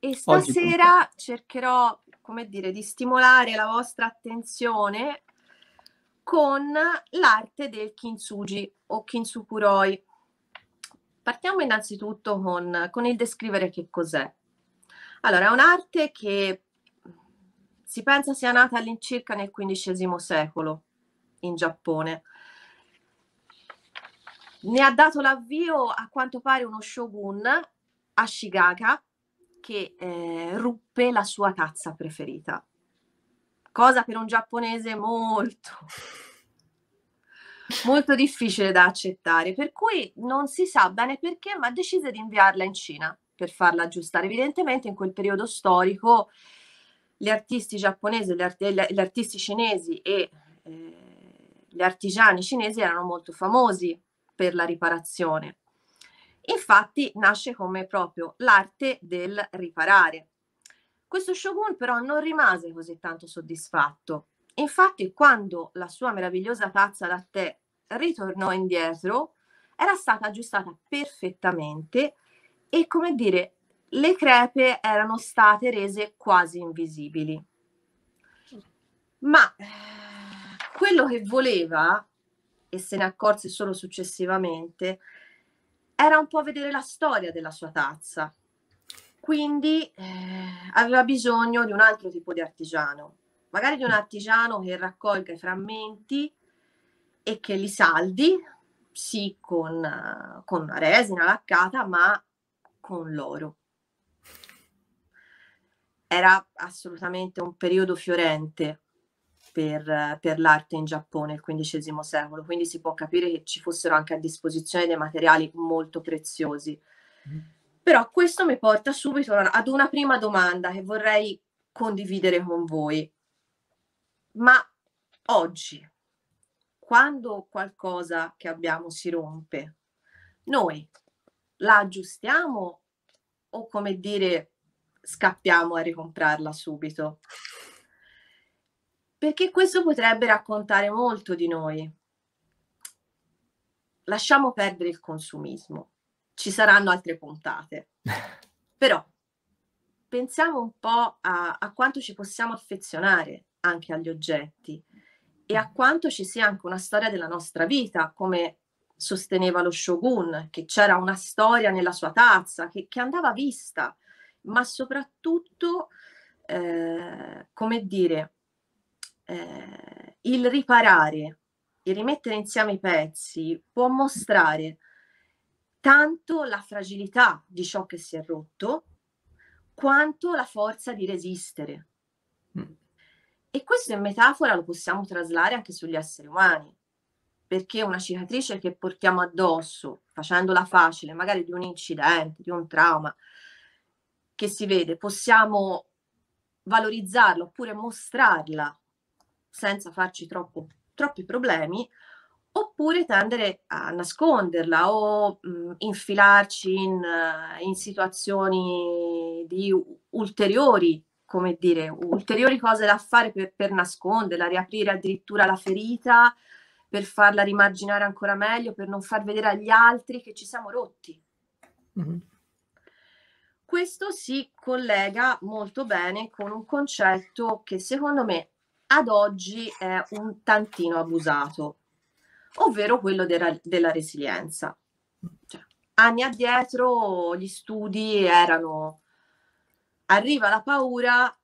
E stasera Oggi. cercherò, come dire, di stimolare la vostra attenzione con l'arte del kintsugi o kintsukuroi. Partiamo innanzitutto con, con il descrivere che cos'è. Allora, è un'arte che si pensa sia nata all'incirca nel XV secolo in Giappone. Ne ha dato l'avvio a quanto pare uno shogun, Ashigaka, che eh, ruppe la sua tazza preferita, cosa per un giapponese molto, molto difficile da accettare, per cui non si sa bene perché, ma decise di inviarla in Cina per farla aggiustare. Evidentemente in quel periodo storico gli artisti giapponesi, gli, art- gli artisti cinesi e eh, gli artigiani cinesi erano molto famosi per la riparazione. Infatti nasce come proprio l'arte del riparare. Questo shogun però non rimase così tanto soddisfatto. Infatti quando la sua meravigliosa tazza da tè ritornò indietro, era stata aggiustata perfettamente e come dire, le crepe erano state rese quasi invisibili. Ma eh, quello che voleva, e se ne accorse solo successivamente, era un po' vedere la storia della sua tazza. Quindi eh, aveva bisogno di un altro tipo di artigiano, magari di un artigiano che raccolga i frammenti e che li saldi, sì, con, con una resina laccata, ma con l'oro. Era assolutamente un periodo fiorente per, per l'arte in Giappone nel XV secolo, quindi si può capire che ci fossero anche a disposizione dei materiali molto preziosi. Mm-hmm. Però questo mi porta subito ad una prima domanda che vorrei condividere con voi. Ma oggi, quando qualcosa che abbiamo si rompe, noi la aggiustiamo o come dire scappiamo a ricomprarla subito? perché questo potrebbe raccontare molto di noi. Lasciamo perdere il consumismo, ci saranno altre puntate, però pensiamo un po' a, a quanto ci possiamo affezionare anche agli oggetti e a quanto ci sia anche una storia della nostra vita, come sosteneva lo shogun, che c'era una storia nella sua tazza, che, che andava vista, ma soprattutto, eh, come dire, eh, il riparare, il rimettere insieme i pezzi può mostrare tanto la fragilità di ciò che si è rotto, quanto la forza di resistere. Mm. E questo in metafora lo possiamo traslare anche sugli esseri umani, perché una cicatrice che portiamo addosso, facendola facile, magari di un incidente, di un trauma, che si vede, possiamo valorizzarla oppure mostrarla senza farci troppo, troppi problemi, oppure tendere a nasconderla o mh, mm, infilarci in, eh, in, situazioni di ulteriori, come dire, ulteriori cose da fare per, per nasconderla, riaprire addirittura la ferita, per farla rimarginare ancora meglio, per non far vedere agli altri che ci siamo rotti. Mm-hmm. Questo si collega molto bene con un concetto che secondo me ad oggi è un tantino abusato, ovvero quello della, della resilienza. Cioè, anni addietro gli studi erano arriva la paura,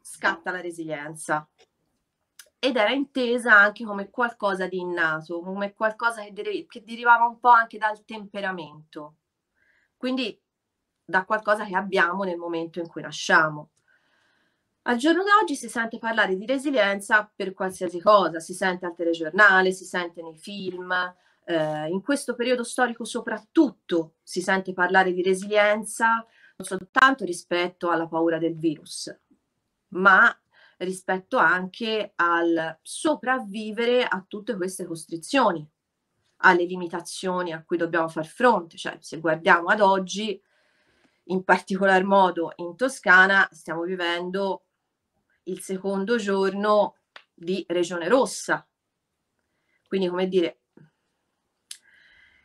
scatta la resilienza. Ed era intesa anche come qualcosa di innato, come qualcosa che, der- che derivava un po' anche dal temperamento. Quindi da qualcosa che abbiamo nel momento in cui nasciamo. Al giorno d'oggi si sente parlare di resilienza per qualsiasi cosa, si sente al telegiornale, si sente nei film, eh, in questo periodo storico soprattutto si sente parlare di resilienza non soltanto rispetto alla paura del virus, ma rispetto anche al sopravvivere a tutte queste costrizioni, alle limitazioni a cui dobbiamo far fronte. Cioè, se guardiamo ad oggi, in particolar modo in Toscana, stiamo vivendo il secondo giorno di regione rossa. Quindi, come dire,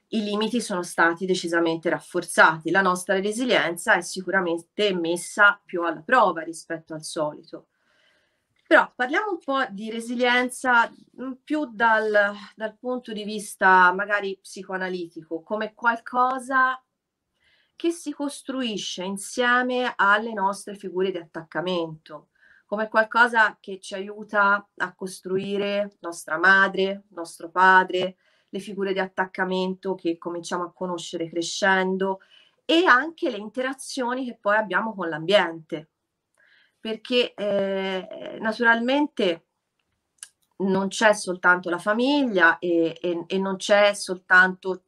i limiti sono stati decisamente rafforzati. La nostra resilienza è sicuramente messa più alla prova rispetto al solito. Però parliamo un po' di resilienza mm, più dal, dal punto di vista magari psicoanalitico, come qualcosa che si costruisce insieme alle nostre figure di attaccamento come qualcosa che ci aiuta a costruire nostra madre, nostro padre, le figure di attaccamento che cominciamo a conoscere crescendo e anche le interazioni che poi abbiamo con l'ambiente. Perché eh, naturalmente non c'è soltanto la famiglia e, e, e non c'è soltanto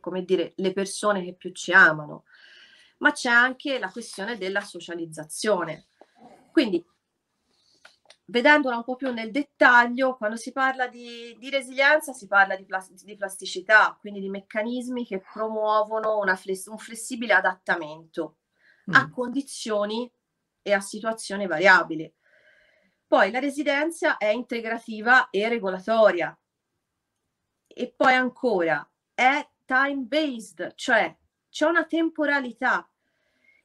come dire, le persone che più ci amano, ma c'è anche la questione della socializzazione. Quindi vedendola un po' più nel dettaglio, quando si parla di, di resilienza si parla di, plas- di, plasticità, quindi di meccanismi che promuovono fless- un flessibile adattamento mm. a condizioni e a situazioni variabili. Poi la resilienza è integrativa e regolatoria. E poi ancora è time based, cioè c'è una temporalità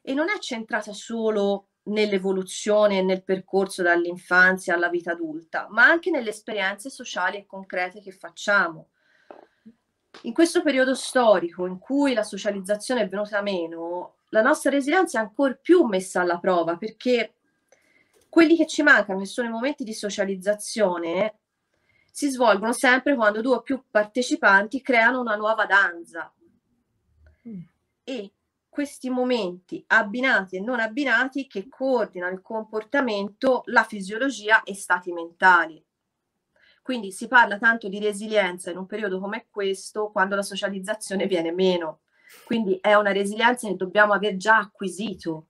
e non è centrata solo nell'evoluzione e nel percorso dall'infanzia alla vita adulta, ma anche nelle esperienze sociali e concrete che facciamo. In questo periodo storico in cui la socializzazione è venuta meno, la nostra resilienza è ancora più messa alla prova perché quelli che ci mancano, che sono i momenti di socializzazione, si svolgono sempre quando due o più partecipanti creano una nuova danza. Mm. E questi momenti abbinati e non abbinati che coordinano il comportamento, la fisiologia e stati mentali. Quindi si parla tanto di resilienza in un periodo come questo quando la socializzazione viene meno. Quindi è una resilienza che dobbiamo aver già acquisito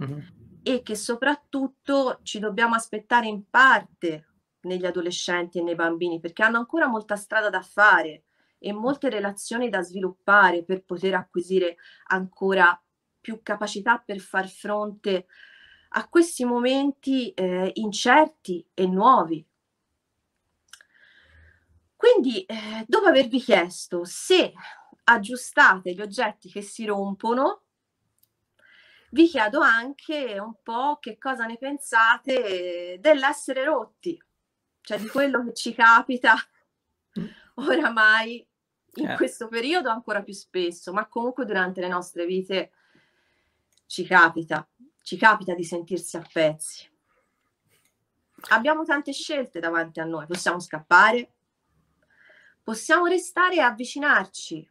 mm-hmm. e che soprattutto ci dobbiamo aspettare in parte negli adolescenti e nei bambini perché hanno ancora molta strada da fare e molte relazioni da sviluppare per poter acquisire ancora più capacità per far fronte a questi momenti eh, incerti e nuovi. Quindi, eh, dopo avervi chiesto se aggiustate gli oggetti che si rompono, vi chiedo anche un po' che cosa ne pensate eh, dell'essere rotti, cioè di quello che ci capita oramai in eh. questo periodo ancora più spesso, ma comunque durante le nostre vite ci capita, ci capita di sentirsi a pezzi. Abbiamo tante scelte davanti a noi, possiamo scappare, possiamo restare e avvicinarci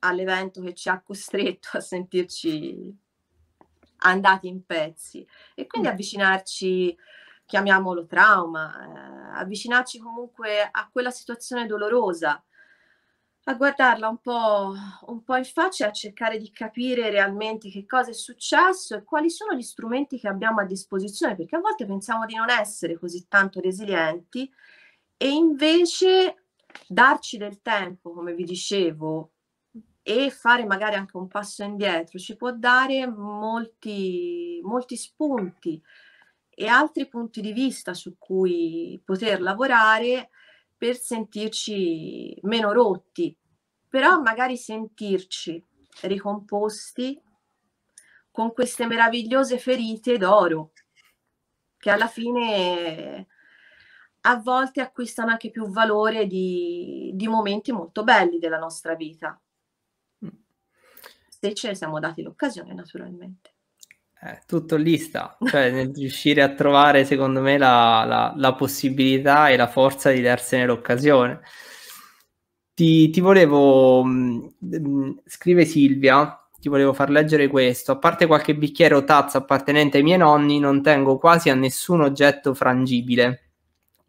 all'evento che ci ha costretto a sentirci andati in pezzi e quindi mm. avvicinarci chiamiamolo trauma, eh, avvicinarci comunque a quella situazione dolorosa, a guardarla un po', un po' in faccia e a cercare di capire realmente che cosa è successo e quali sono gli strumenti che abbiamo a disposizione, perché a volte pensiamo di non essere così tanto resilienti e invece darci del tempo, come vi dicevo, e fare magari anche un passo indietro ci può dare molti, molti spunti e altri punti di vista su cui poter lavorare per sentirci meno rotti, però magari sentirci ricomposti con queste meravigliose ferite d'oro che alla fine a volte acquistano anche più valore di, di momenti molto belli della nostra vita, mm. se ce ne siamo dati l'occasione naturalmente eh, tutto lì sta, cioè nel riuscire a trovare secondo me la, la, la possibilità e la forza di darsene l'occasione. Ti, ti volevo, mh, mm, mm, scrive Silvia, ti volevo far leggere questo, a parte qualche bicchiere o tazza appartenente ai miei nonni, non tengo quasi a nessun oggetto frangibile.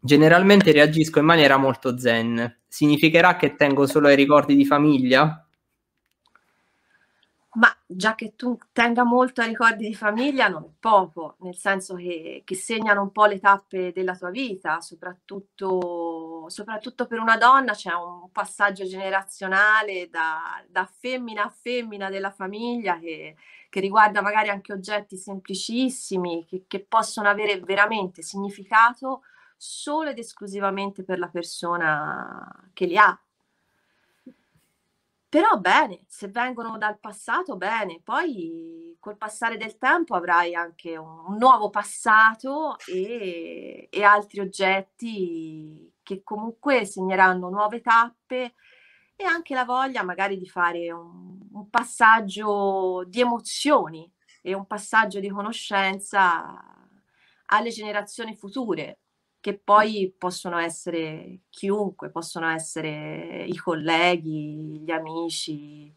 Generalmente reagisco in maniera molto zen. Significherà che tengo solo ai ricordi di famiglia? Ma già che tu tenga molto ai ricordi di famiglia non è poco, nel senso che, che segnano un po' le tappe della tua vita, soprattutto, soprattutto per una donna c'è un passaggio generazionale da, da femmina a femmina della famiglia che, che, riguarda magari anche oggetti semplicissimi che, che possono avere veramente significato solo ed esclusivamente per la persona che li ha però bene, se vengono dal passato, bene, poi col passare del tempo avrai anche un, nuovo passato e, e altri oggetti che comunque segneranno nuove tappe e anche la voglia magari di fare un, un passaggio di emozioni e un passaggio di conoscenza alle generazioni future che poi possono essere chiunque, possono essere i colleghi, gli amici,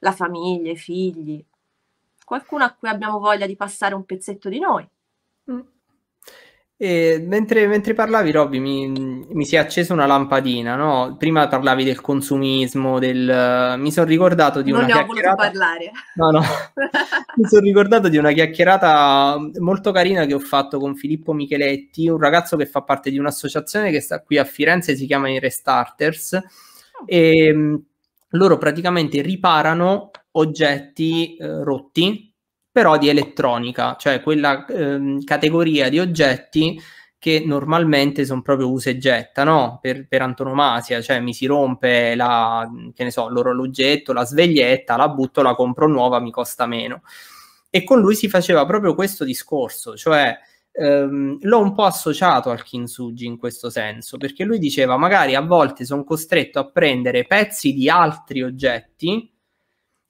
la famiglia, i figli, qualcuno a cui abbiamo voglia di passare un pezzetto di noi. Mm. E mentre, mentre parlavi, Robby, mi, mi, si è accesa una lampadina, no? Prima parlavi del consumismo, del... mi sono ricordato di non una chiacchierata... No, no. mi sono ricordato di una chiacchierata molto carina che ho fatto con Filippo Micheletti, un ragazzo che fa parte di un'associazione che sta qui a Firenze, si chiama i Restarters, oh. e ehm, loro praticamente riparano oggetti eh, rotti però di elettronica, cioè quella ehm, categoria di oggetti che normalmente sono proprio usa e getta, no? Per, per, antonomasia, cioè mi si rompe la, che ne so, l'orologetto, la sveglietta, la butto, la compro nuova, mi costa meno. E con lui si faceva proprio questo discorso, cioè ehm, l'ho un po' associato al Kinsugi in questo senso, perché lui diceva magari a volte sono costretto a prendere pezzi di altri oggetti,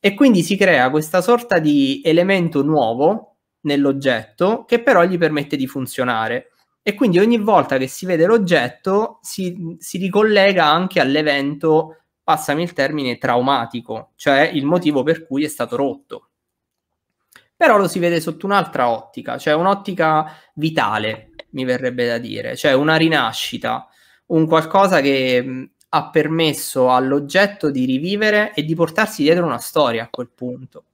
e quindi si crea questa sorta di elemento nuovo nell'oggetto che però gli permette di funzionare e quindi ogni volta che si vede l'oggetto si, si, ricollega anche all'evento, passami il termine, traumatico, cioè il motivo per cui è stato rotto. Però lo si vede sotto un'altra ottica, cioè un'ottica vitale, mi verrebbe da dire, cioè una rinascita, un qualcosa che ha permesso all'oggetto di rivivere e di portarsi dietro una storia a quel punto.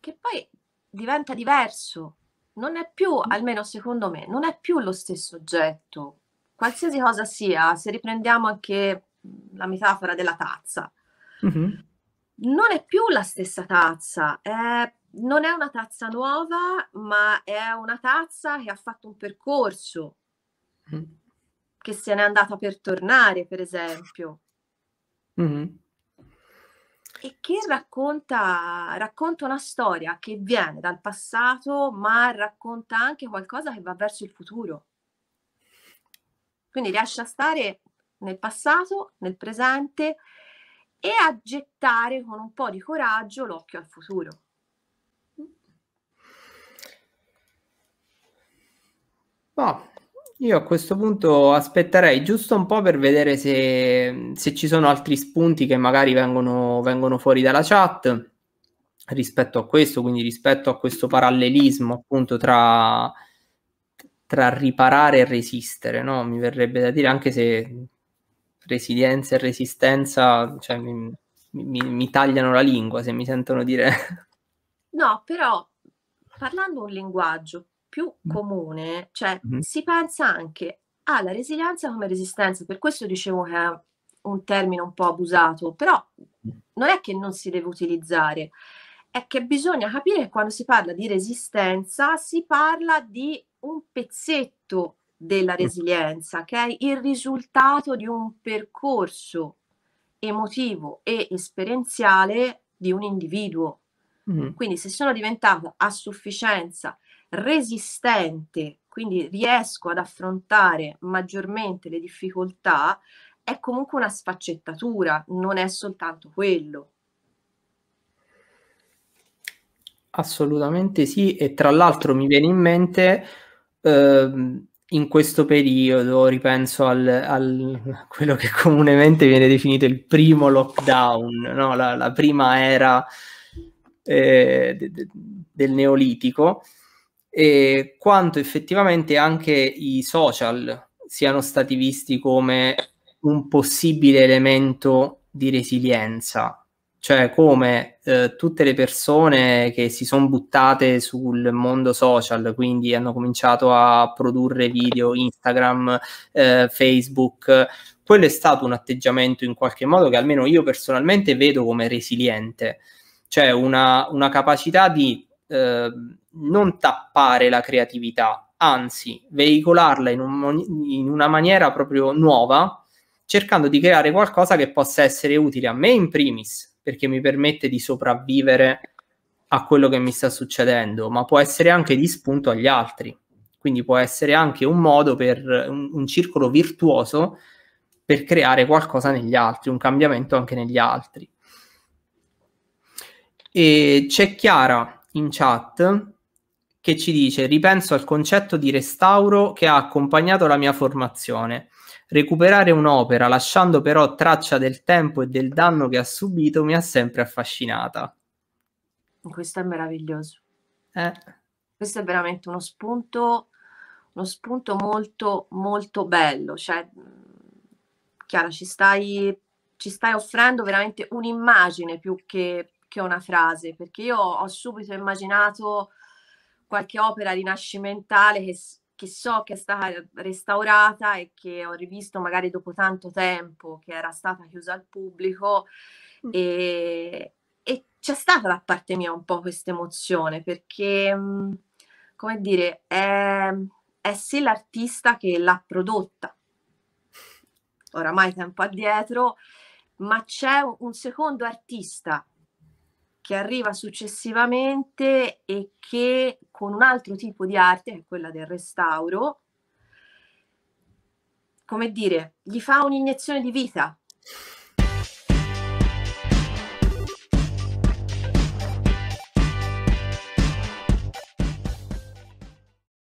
Che poi diventa diverso, non è più, almeno secondo me, non è più lo stesso oggetto. Qualsiasi cosa sia, se riprendiamo anche la metafora della tazza, mm-hmm. non è più la stessa tazza, è non è una tazza nuova, ma è una tazza che ha fatto un percorso, mm. che se n'è andata per tornare, per esempio. Mh-mh. E che racconta racconta una storia che viene dal passato, ma racconta anche qualcosa che va verso il futuro. Quindi riesce a stare nel passato, nel presente e a gettare con un po' di coraggio l'occhio al futuro. Mh. Io a questo punto aspetterei giusto un po' per vedere se, se ci sono altri spunti che magari vengono, vengono, fuori dalla chat rispetto a questo, quindi rispetto a questo parallelismo appunto tra, tra riparare e resistere, no? mi verrebbe da dire, anche se resilienza e resistenza cioè, mi, mi, mi tagliano la lingua se mi sentono dire. No, però parlando un linguaggio, più comune, cioè mm-hmm. si pensa anche alla resilienza come resistenza, per questo dicevo che è un termine un po' abusato, però non è che non si deve utilizzare, è che bisogna capire che quando si parla di resistenza si parla di un pezzetto della resilienza, che è il risultato di un percorso emotivo e esperienziale di un individuo. Mm-hmm. Quindi se sono diventata a sufficienza resistente, quindi riesco ad affrontare maggiormente le difficoltà, è comunque una sfaccettatura, non è soltanto quello. Assolutamente sì, e tra l'altro mi viene in mente ehm, in questo periodo, ripenso a quello che comunemente viene definito il primo lockdown, no? la, la, prima era eh, de, de, del neolitico, eh, quanto effettivamente anche i social siano stati visti come un possibile elemento di resilienza, cioè come eh, tutte le persone che si sono buttate sul mondo social, quindi hanno cominciato a produrre video, Instagram, eh, Facebook, quello è stato un atteggiamento in qualche modo che almeno io personalmente vedo come resiliente, cioè una, una capacità di... Eh, non tappare la creatività, anzi veicolarla in, un, in una maniera proprio nuova, cercando di creare qualcosa che possa essere utile a me in primis, perché mi permette di sopravvivere a quello che mi sta succedendo, ma può essere anche di spunto agli altri. Quindi può essere anche un modo per un, un circolo virtuoso per creare qualcosa negli altri, un cambiamento anche negli altri. E c'è Chiara in chat che ci dice ripenso al concetto di restauro che ha accompagnato la mia formazione. Recuperare un'opera lasciando però traccia del tempo e del danno che ha subito mi ha sempre affascinata. Questo è meraviglioso. Eh. Questo è veramente uno spunto, uno spunto molto, molto bello. Cioè, Chiara, ci stai, ci stai offrendo veramente un'immagine più che, che una frase, perché io ho subito immaginato qualche opera rinascimentale che, che, so che è stata restaurata e che ho rivisto magari dopo tanto tempo che era stata chiusa al pubblico mm. e, e, c'è stata da parte mia un po' questa emozione perché, mm, come dire, è, è sì l'artista che l'ha prodotta oramai tempo addietro, ma c'è un secondo artista che arriva successivamente e che con un altro tipo di arte, che è quella del restauro, come dire, gli fa un'iniezione di vita,